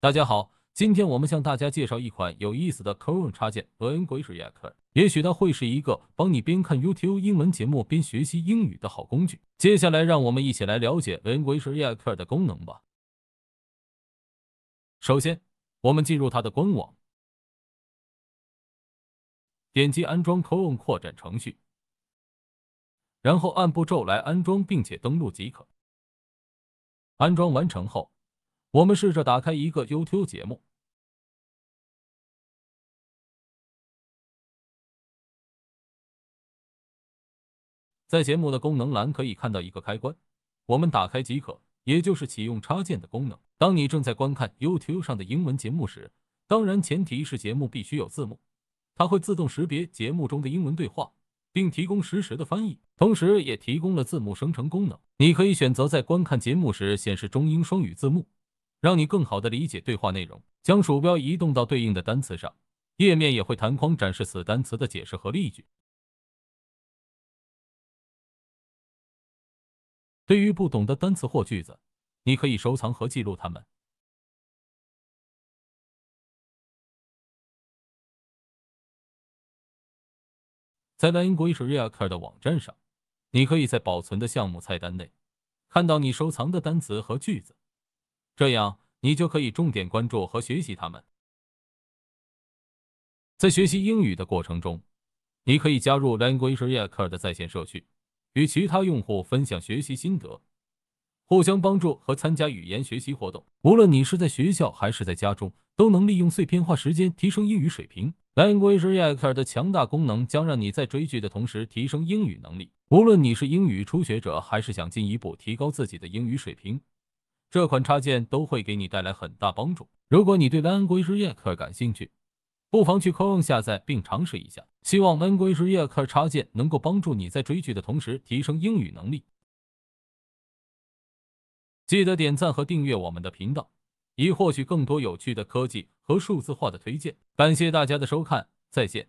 大家好，今天我们向大家介绍一款有意思的 Chrome 插件 a n g l a s e r e a c t o r 也许它会是一个帮你边看 YouTube 英文节目边学习英语的好工具。接下来，让我们一起来了解 a n g l a s e r e a c t o r 的功能吧。首先，我们进入它的官网，点击安装 Chrome 扩展程序，然后按步骤来安装并且登录即可。安装完成后。我们试着打开一个 YouTube 节目，在节目的功能栏可以看到一个开关，我们打开即可，也就是启用插件的功能。当你正在观看 YouTube 上的英文节目时，当然前提是节目必须有字幕，它会自动识别节目中的英文对话，并提供实时的翻译，同时也提供了字幕生成功能。你可以选择在观看节目时显示中英双语字幕。让你更好的理解对话内容。将鼠标移动到对应的单词上，页面也会弹框展示此单词的解释和例句。对于不懂的单词或句子，你可以收藏和记录它们。在 Language r e a c t o r 的网站上，你可以在保存的项目菜单内看到你收藏的单词和句子。这样，你就可以重点关注和学习他们。在学习英语的过程中，你可以加入 Language Reactor 的在线社区，与其他用户分享学习心得，互相帮助和参加语言学习活动。无论你是在学校还是在家中，都能利用碎片化时间提升英语水平。Language Reactor 的强大功能将让你在追剧的同时提升英语能力。无论你是英语初学者，还是想进一步提高自己的英语水平。这款插件都会给你带来很大帮助。如果你对《N 贵之夜》课感兴趣，不妨去 Chrome 下载并尝试一下。希望《N 贵之夜》课插件能够帮助你在追剧的同时提升英语能力。记得点赞和订阅我们的频道，以获取更多有趣的科技和数字化的推荐。感谢大家的收看，再见。